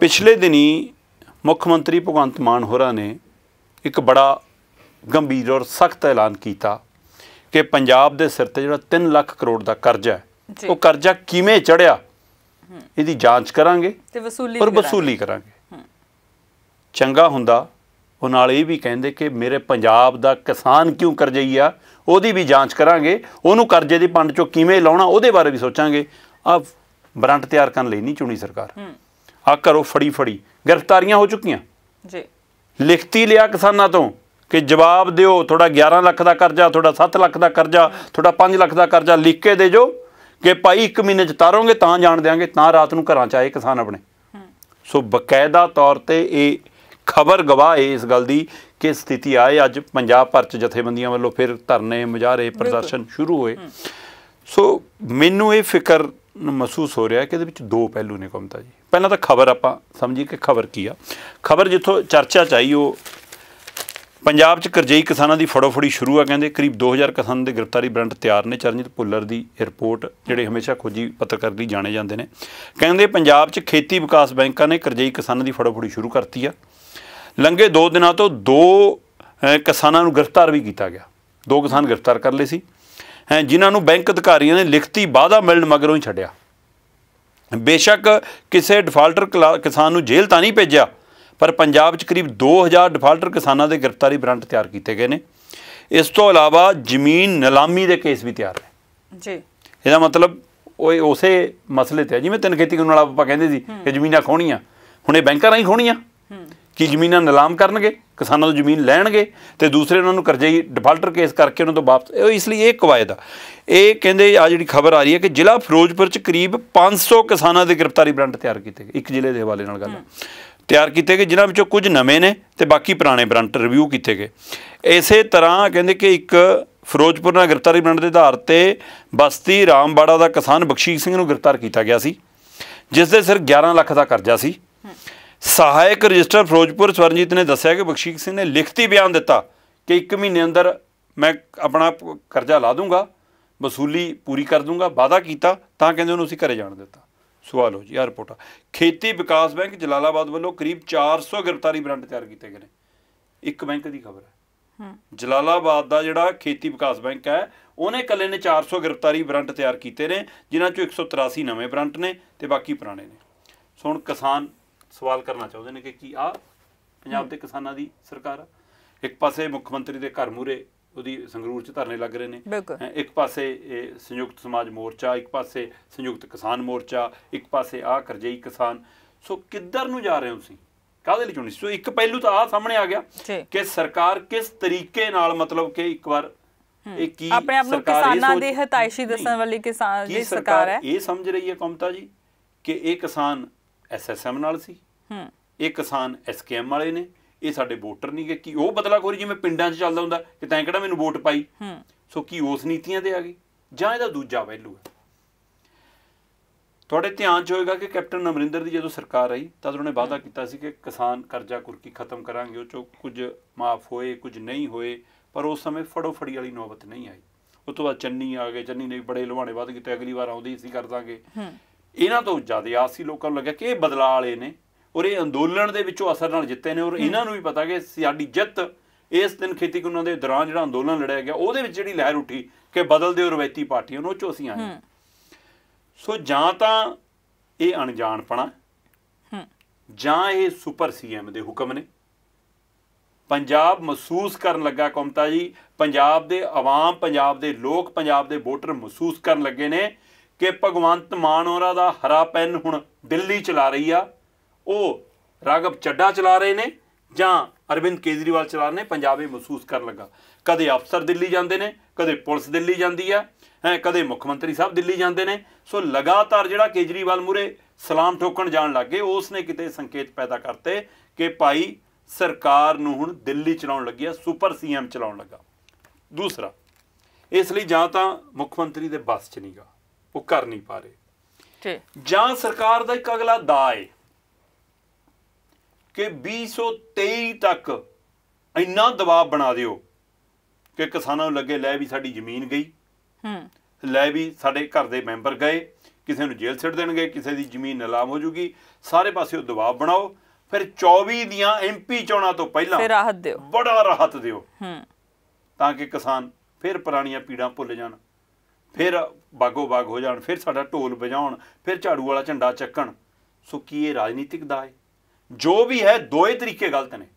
ਪਿਛਲੇ ਦਿਨੀ ਮੁੱਖ ਮੰਤਰੀ ਭਗਵੰਤ ਮਾਨ ਹੋਰਾਂ ਨੇ ਇੱਕ ਬੜਾ ਗੰਭੀਰ ਔਰ ਸਖਤ ਐਲਾਨ ਕੀਤਾ ਕਿ ਪੰਜਾਬ ਦੇ ਸਿਰ ਤੇ ਜਿਹੜਾ 3 ਲੱਖ ਕਰੋੜ ਦਾ ਕਰਜ਼ਾ ਹੈ ਉਹ ਕਰਜ਼ਾ ਕਿਵੇਂ ਚੜਿਆ ਇਹਦੀ ਜਾਂਚ ਕਰਾਂਗੇ ਤੇ ਵਸੂਲੀ ਪਰ ਵਸੂਲੀ ਕਰਾਂਗੇ ਚੰਗਾ ਹੁੰਦਾ ਉਹ ਨਾਲ ਇਹ ਵੀ ਕਹਿੰਦੇ ਕਿ ਮੇਰੇ ਪੰਜਾਬ ਦਾ ਕਿਸਾਨ ਕਿਉਂ ਕਰਜ਼ਈ ਆ ਉਹਦੀ ਵੀ ਜਾਂਚ ਕਰਾਂਗੇ ਉਹਨੂੰ ਕਰਜ਼ੇ ਦੀ ਪੰਡ ਚੋਂ ਕਿਵੇਂ ਲਾਉਣਾ ਉਹਦੇ ਬਾਰੇ ਵੀ ਸੋਚਾਂਗੇ ਆ ਬਰੰਟ ਤਿਆਰ ਕਰਨ ਲਈ ਨਹੀਂ ਚੁਣੀ ਸਰਕਾਰ ਆ ਕਰੋ ਫੜੀ ਫੜੀ ਗ੍ਰਿਫਤਾਰੀਆਂ ਹੋ ਚੁੱਕੀਆਂ ਜੀ ਲਿਖਤੀ ਲਿਆ ਕਿਸਾਨਾਂ ਤੋਂ ਕਿ ਜਵਾਬ ਦਿਓ ਤੁਹਾਡਾ 11 ਲੱਖ ਦਾ ਕਰਜ਼ਾ ਤੁਹਾਡਾ 7 ਲੱਖ ਦਾ ਕਰਜ਼ਾ ਤੁਹਾਡਾ 5 ਲੱਖ ਦਾ ਕਰਜ਼ਾ ਲਿਖ ਕੇ ਦੇ ਜੋ ਕਿ ਭਾਈ 1 ਮਹੀਨੇ ਚ ਤਾਰੋਗੇ ਤਾਂ ਜਾਣ ਦੇਾਂਗੇ ਤਾਂ ਰਾਤ ਨੂੰ ਘਰਾਂ ਚ ਆਏ ਕਿਸਾਨ ਆਪਣੇ ਸੋ ਬਕਾਇਦਾ ਤੌਰ ਤੇ ਇਹ ਖਬਰ ਗਵਾਹ ਇਸ ਗੱਲ ਦੀ ਕਿ ਸਥਿਤੀ ਆਏ ਅੱਜ ਪੰਜਾਬ ਭਰ ਚ ਜਥੇਬੰਦੀਆਂ ਵੱਲੋਂ ਫਿਰ ਧਰਨੇ ਮੁਜ਼ਾਹਰੇ ਪ੍ਰਦਰਸ਼ਨ ਸ਼ੁਰੂ ਹੋਏ ਸੋ ਮੈਨੂੰ ਇਹ ਫਿਕਰ ਮਹਿਸੂਸ ਹੋ ਰਿਹਾ ਕਿ ਇਹਦੇ ਵਿੱਚ ਦੋ ਪਹਿਲੂ ਨੇ ਕਮਤਾ ਜੀ ਪਹਿਲਾਂ ਤਾਂ ਖਬਰ ਆਪਾਂ ਸਮਝੀ ਕਿ ਖਬਰ ਕੀ ਆ ਖਬਰ ਜਿੱਥੋਂ ਚਰਚਾ ਚਾਹੀ ਉਹ ਪੰਜਾਬ 'ਚ ਕਰਜਈ ਕਿਸਾਨਾਂ ਦੀ ਫੜੋਫੜੀ ਸ਼ੁਰੂ ਆ ਕਹਿੰਦੇ ਕਰੀਬ 2000 ਕਿਸਾਨ ਦੇ ਗ੍ਰਿਫਤਾਰੀ ਬਰੰਟ ਤਿਆਰ ਨੇ ਚਰਨਜੀਤ ਪੁੱਲਰ ਦੀ ਰਿਪੋਰਟ ਜਿਹੜੇ ਹਮੇਸ਼ਾ ਖੋਜੀ ਪੱਤਰਕਾਰ ਲਈ ਜਾਣੇ ਜਾਂਦੇ ਨੇ ਕਹਿੰਦੇ ਪੰਜਾਬ 'ਚ ਖੇਤੀ ਵਿਕਾਸ ਬੈਂਕਾਂ ਨੇ ਕਰਜਈ ਕਿਸਾਨਾਂ ਦੀ ਫੜੋਫੜੀ ਸ਼ੁਰੂ ਕਰਤੀ ਆ ਲੰਘੇ 2 ਦਿਨਾਂ ਤੋਂ ਦੋ ਕਿਸਾਨਾਂ ਨੂੰ ਗ੍ਰਿਫਤਾਰ ਵੀ ਕੀਤਾ ਗਿਆ ਦੋ ਕਿਸਾਨ ਗ੍ਰਿਫਤਾਰ ਕਰ ਲਏ ਸੀ ਹੈ ਜਿਨ੍ਹਾਂ ਨੂੰ ਬੈਂਕ ਅਧਿਕਾਰੀਆਂ ਨੇ ਲਿਖਤੀ ਵਾਅਦਾ ਮਿਲਣ ਮਗਰੋਂ ਹੀ ਛੱਡਿਆ ਬੇਸ਼ੱਕ ਕਿਸੇ ਡਿਫਾਲਟਰ ਕਿਸਾਨ ਨੂੰ ਜੇਲ੍ਹ ਤਾਂ ਨਹੀਂ ਭੇਜਿਆ ਪਰ ਪੰਜਾਬ 'ਚ ਕਰੀਬ 2000 ਡਿਫਾਲਟਰ ਕਿਸਾਨਾਂ ਦੇ ਗ੍ਰਿਫਤਾਰੀ ਵਾਰੰਟ ਤਿਆਰ ਕੀਤੇ ਗਏ ਨੇ ਇਸ ਤੋਂ ਇਲਾਵਾ ਜ਼ਮੀਨ ਨਿਲਾਮੀ ਦੇ ਕੇਸ ਵੀ ਤਿਆਰ ਨੇ ਜੀ ਇਹਦਾ ਮਤਲਬ ਉਹ ਉਸੇ ਮਸਲੇ ਤੇ ਜਿਵੇਂ ਤਿੰਨ ਖੇਤੀ ਕਰਨ ਵਾਲਾ ਆਪਾਂ ਕਹਿੰਦੇ ਸੀ ਕਿ ਜ਼ਮੀਨਾਂ ਖੋਣੀਆਂ ਹੁਣ ਇਹ ਬੈਂਕਾਂ ਰਾਹੀਂ ਖੋਣੀਆਂ ਕਿ ਜ਼ਮੀਨਾਂ ਨਿਲਾਮ ਕਰਨਗੇ ਕਿਸਾਨਾਂ ਤੋਂ ਜ਼ਮੀਨ ਲੈਣਗੇ ਤੇ ਦੂਸਰੇ ਉਹਨਾਂ ਨੂੰ ਕਰਜ਼ੇ ਡਿਫਾਲਟਰ ਕੇਸ ਕਰਕੇ ਉਹਨਾਂ ਤੋਂ ਵਾਪਸ ਇਸ ਲਈ ਇਹ ਕਵਾਇਦ ਆ ਇਹ ਕਹਿੰਦੇ ਆ ਜਿਹੜੀ ਖਬਰ ਆ ਰਹੀ ਹੈ ਕਿ ਜ਼ਿਲ੍ਹਾ ਫਿਰੋਜ਼ਪੁਰ ਚ ਕਰੀਬ 500 ਕਿਸਾਨਾਂ ਦੇ ਗ੍ਰਿਫਤਾਰੀ ਬ੍ਰਾਂਡ ਤਿਆਰ ਕੀਤੇ ਗਏ ਇੱਕ ਜ਼ਿਲ੍ਹੇ ਦੇ ਹਵਾਲੇ ਨਾਲ ਗੱਲ ਤਿਆਰ ਕੀਤੇ ਗਏ ਜਿਨ੍ਹਾਂ ਵਿੱਚੋਂ ਕੁਝ ਨਵੇਂ ਨੇ ਤੇ ਬਾਕੀ ਪੁਰਾਣੇ ਬ੍ਰਾਂਡ ਰਿਵਿਊ ਕੀਤੇ ਗਏ ਇਸੇ ਤਰ੍ਹਾਂ ਕਹਿੰਦੇ ਕਿ ਇੱਕ ਫਿਰੋਜ਼ਪੁਰ ਨਾਲ ਗ੍ਰਿਫਤਾਰੀ ਬ੍ਰਾਂਡ ਦੇ ਆਧਾਰ ਤੇ ਬਸਤੀ ਰਾਮਬਾੜਾ ਦਾ ਕਿਸਾਨ ਬਖਸ਼ੀਸ਼ ਸਿੰਘ ਨੂੰ ਗ੍ਰਿਫਤਾਰ ਕੀਤਾ ਗਿਆ ਸੀ ਜਿਸ ਦੇ ਸਿਰ 11 ਲੱਖ ਦਾ ਕਰਜ਼ਾ ਸੀ ਸਹਾਇਕ ਰਜਿਸਟਰ ਫਿਰੋਜ਼ਪੁਰ ਸਵਰਨਜੀਤ ਨੇ ਦੱਸਿਆ ਕਿ ਬਖਸ਼ੀਕ ਸਿੰਘ ਨੇ ਲਿਖਤੀ ਬਿਆਨ ਦਿੱਤਾ ਕਿ 1 ਮਹੀਨੇ ਅੰਦਰ ਮੈਂ ਆਪਣਾ ਕਰਜ਼ਾ ਲਾ ਦੂੰਗਾ ਵਸੂਲੀ ਪੂਰੀ ਕਰ ਦੂੰਗਾ ਵਾਅਦਾ ਕੀਤਾ ਤਾਂ ਕਹਿੰਦੇ ਉਹਨੂੰ ਅਸੀਂ ਘਰੇ ਜਾਣ ਦਿੱਤਾ ਸਵਾਲ ਹੋ ਜੀ ਆ ਰਿਪੋਰਟ ਖੇਤੀ ਵਿਕਾਸ ਬੈਂਕ ਜਲਾਲਾਬਾਦ ਵੱਲੋਂ ਕਰੀਬ 400 ਗ੍ਰਿਫਤਾਰੀ ਵਾਰੰਟ ਤਿਆਰ ਕੀਤੇ ਗਏ ਨੇ ਇੱਕ ਬੈਂਕ ਦੀ ਖਬਰ ਹੈ ਜਲਾਲਾਬਾਦ ਦਾ ਜਿਹੜਾ ਖੇਤੀ ਵਿਕਾਸ ਬੈਂਕ ਹੈ ਉਹਨੇ ਇਕੱਲੇ ਨੇ 400 ਗ੍ਰਿਫਤਾਰੀ ਵਾਰੰਟ ਤਿਆਰ ਕੀਤੇ ਨੇ ਜਿਨ੍ਹਾਂ ਚੋਂ 183 ਨਵੇਂ ਵਾਰੰਟ ਨੇ ਤੇ ਬਾਕੀ ਪੁਰਾਣੇ ਨੇ ਸੋ ਹੁਣ ਕਿਸਾਨ ਸਵਾਲ ਕਰਨਾ ਚਾਹੁੰਦੇ ਨੇ ਕਿ ਕੀ ਆ ਪੰਜਾਬ ਦੇ ਕਿਸਾਨਾਂ ਦੀ ਸਰਕਾਰ ਇੱਕ ਪਾਸੇ ਮੁੱਖ ਮੰਤਰੀ ਦੇ ਘਰ ਮੂਰੇ ਉਹਦੀ ਸੰਗਰੂਰ 'ਚ ਧਰਨੇ ਲੱਗ ਰਹੇ ਨੇ ਇੱਕ ਪਾਸੇ ਸੰਯੁਕਤ ਸਮਾਜ ਮੋਰਚਾ ਇੱਕ ਪਾਸੇ ਸੰਯੁਕਤ ਕਿਸਾਨ ਮੋਰਚਾ ਇੱਕ ਪਾਸੇ ਆ ਕਰਜਈ ਕਿਸਾਨ ਸੋ ਕਿੱਧਰ ਨੂੰ ਜਾ ਰਹੇ ਹੋ ਤੁਸੀਂ ਕਾਹਦੇ ਲਈ ਚੁਣੀ ਸੋ ਇੱਕ ਪਹਿਲੂ ਤਾਂ ਆ ਸਾਹਮਣੇ ਆ ਗਿਆ ਕਿ ਸਰਕਾਰ ਕਿਸ ਤਰੀਕੇ ਨਾਲ ਮਤਲਬ ਕਿ ਇੱਕ ਵਾਰ ਇਹ ਕੀ ਆਪਣੇ ਆਪ ਨੂੰ ਕਿਸਾਨਾਂ ਦੇ ਹਤਾਇਸ਼ੀ ਦੱਸਣ ਵਾਲੀ ਕਿਸਾਨ ਦੀ ਸਰਕਾਰ ਹੈ ਇਹ ਸਮਝ ਰਹੀ ਹੈ ਕਮਤਾ ਜੀ ਕਿ ਇਹ ਕਿਸਾਨ ਐਸਐਸਐਮ ਨਾਲ ਸੀ ਹੂੰ ਇਹ ਕਿਸਾਨ ਐਸਕੇਐਮ ਵਾਲੇ ਨੇ ਇਹ ਸਾਡੇ ਵੋਟਰ ਨਹੀਂ ਕਿ ਉਹ ਬਦਲਾ ਕੋਰੀ ਜਿਵੇਂ ਪਿੰਡਾਂ 'ਚ ਚੱਲਦਾ ਹੁੰਦਾ ਕਿ ਤੈਂ ਕਿਹੜਾ ਮੈਨੂੰ ਵੋਟ ਪਾਈ ਹੂੰ ਸੋ ਕੀ ਉਸ ਨੀਤੀਆਂ ਤੇ ਆ ਗਈ ਜਾਂ ਇਹਦਾ ਦੂਜਾ ਪਹਿਲੂ ਹੈ ਤੁਹਾਡੇ ਧਿਆਨ 'ਚ ਹੋਏਗਾ ਕਿ ਕੈਪਟਨ ਅਮਰਿੰਦਰ ਦੀ ਜਦੋਂ ਸਰਕਾਰ ਆਈ ਤਦ ਨੇ ਵਾਅਦਾ ਕੀਤਾ ਸੀ ਕਿ ਕਿਸਾਨ ਕਰਜ਼ਾ ਕੁਰਕੀ ਖਤਮ ਕਰਾਂਗੇ ਉਹ 'ਚੋਂ ਕੁਝ ਮਾਫ ਹੋਏ ਕੁਝ ਨਹੀਂ ਹੋਏ ਪਰ ਉਸ ਸਮੇਂ ਫੜੋ ਫੜੀ ਵਾਲੀ ਨੌਬਤ ਨਹੀਂ ਆਈ ਉਸ ਤੋਂ ਬਾਅਦ ਚੰਨੀ ਆ ਗਏ ਚੰਨੀ ਨੇ ਬੜੇ ਲੁਹਾਣੇ ਵਾਅਦੇ ਕੀਤੇ ਅਗਲੀ ਵਾਰ ਆਉਂਦੀ ਸੀ ਕਰ ਦਾਂਗੇ ਇਹਨਾਂ ਤੋਂ ਜ਼ਿਆਦਾ ਆਸ ਲੋਕਾਂ ਨੂੰ ਲੱਗਿਆ ਕਿ ਇਹ ਬਦਲਾ ਵਾਲੇ ਨੇ ਔਰ ਇਹ ਅੰਦੋਲਨ ਦੇ ਵਿੱਚੋਂ ਅਸਰ ਨਾਲ ਜਿੱਤੇ ਨੇ ਔਰ ਇਹਨਾਂ ਨੂੰ ਵੀ ਪਤਾ ਕਿ ਸਾਡੀ ਜਿੱਤ ਇਸ ਦਿਨ ਖੇਤੀ ਕਾਨੂੰਨਾਂ ਦੇ ਦੌਰਾਨ ਜਿਹੜਾ ਅੰਦੋਲਨ ਲੜਿਆ ਗਿਆ ਉਹਦੇ ਵਿੱਚ ਜਿਹੜੀ ਲਹਿਰ ਉੱਠੀ ਕਿ ਬਦਲਦੇ ਹੋ ਰਵਾਇਤੀ ਪਾਰਟੀਆਂ ਨੂੰ ਚੋਂ ਅਸੀਂ ਆਏ ਸੋ ਜਾਂ ਤਾਂ ਇਹ ਅਣਜਾਣਪਣਾ ਜਾਂ ਇਹ ਸੁਪਰ ਸੀਐਮ ਦੇ ਹੁਕਮ ਨੇ ਪੰਜਾਬ ਮਹਿਸੂਸ ਕਰਨ ਲੱਗਾ ਕਮਤਾ ਜੀ ਪੰਜਾਬ ਦੇ ਆਵਾਮ ਪੰਜਾਬ ਦੇ ਲੋਕ ਪੰਜਾਬ ਦੇ ਵੋਟਰ ਮਹਿਸੂਸ ਕਰਨ ਲੱਗੇ ਨੇ ਕਿ ਭਗਵੰਤ ਮਾਨ ਹੋਰਾਂ ਦਾ ਹਰਾ ਪੈਨ ਹੁਣ ਦਿੱਲੀ ਚਲਾ ਰਹੀ ਆ ਉਹ ਰਾਗਵ ਚੱਡਾ ਚਲਾ ਰਹੇ ਨੇ ਜਾਂ ਅਰਵਿੰਦ ਕੇਜਰੀਵਾਲ ਚਲਾ ਰਹੇ ਨੇ ਪੰਜਾਬ ਇਹ ਮਹਿਸੂਸ ਕਰਨ ਲੱਗਾ ਕਦੇ ਅਫਸਰ ਦਿੱਲੀ ਜਾਂਦੇ ਨੇ ਕਦੇ ਪੁਲਿਸ ਦਿੱਲੀ ਜਾਂਦੀ ਆ ਹੈ ਕਦੇ ਮੁੱਖ ਮੰਤਰੀ ਸਾਹਿਬ ਦਿੱਲੀ ਜਾਂਦੇ ਨੇ ਸੋ ਲਗਾਤਾਰ ਜਿਹੜਾ ਕੇਜਰੀਵਾਲ ਮੂਰੇ ਸਲਾਮ ਠੋਕਣ ਜਾਣ ਲੱਗੇ ਉਸ ਨੇ ਕਿਤੇ ਸੰਕੇਤ ਪੈਦਾ ਕਰਤੇ ਕਿ ਭਾਈ ਸਰਕਾਰ ਨੂੰ ਹੁਣ ਦਿੱਲੀ ਚਲਾਉਣ ਲੱਗਿਆ ਸੁਪਰ ਸੀਐਮ ਚਲਾਉਣ ਲੱਗਾ ਦੂਸਰਾ ਇਸ ਲਈ ਜਾਂ ਤਾਂ ਮੁੱਖ ਮੰਤਰੀ ਦੇ ਬਸ 'ਚ ਨਹੀਂਗਾ ਉਹ ਕਰ ਨਹੀਂ ਪਾਰੇ ਠੀਕ ਜਾਂ ਸਰਕਾਰ ਦਾ ਇੱਕ ਅਗਲਾ ਦਾਅ ਹੈ ਕਿ 2023 ਤੱਕ ਇੰਨਾ ਦਬਾਅ ਬਣਾ ਦਿਓ ਕਿ ਕਿਸਾਨਾਂ ਨੂੰ ਲੱਗੇ ਲੈ ਵੀ ਸਾਡੀ ਜ਼ਮੀਨ ਗਈ ਹੂੰ ਲੈ ਵੀ ਸਾਡੇ ਘਰ ਦੇ ਮੈਂਬਰ ਗਏ ਕਿਸੇ ਨੂੰ ਜੇਲ੍ਹ ਸਿੱਟ ਦੇਣਗੇ ਕਿਸੇ ਦੀ ਜ਼ਮੀਨ ਨਿਲਾਮ ਹੋ ਜੂਗੀ ਸਾਰੇ ਪਾਸੇ ਉਹ ਦਬਾਅ ਬਣਾਓ ਫਿਰ 24 ਦੀਆਂ ਐਮਪੀ ਚੋਣਾਂ ਤੋਂ ਪਹਿਲਾਂ ਫਿਰ ਰਾਹਤ ਦਿਓ ਬੜਾ ਰਾਹਤ ਦਿਓ ਹੂੰ ਤਾਂ ਕਿ ਕਿਸਾਨ ਫਿਰ ਪੁਰਾਣੀਆਂ ਪੀੜਾਂ ਭੁੱਲ ਜਾਣ ਫਿਰ ਬਾਗੋ ਬਾਗ ਹੋ ਜਾਣ ਫਿਰ ਸਾਡਾ ਢੋਲ ਵਜਾਉਣ ਫਿਰ ਝਾੜੂ ਵਾਲਾ ਝੰਡਾ ਚੱਕਣ ਸੋ ਕੀ ਇਹ ਰਾਜਨੀਤਿਕ ਦਾ ਹੈ ਜੋ ਵੀ ਹੈ ਦੋਏ ਤਰੀਕੇ ਗਲਤ ਨੇ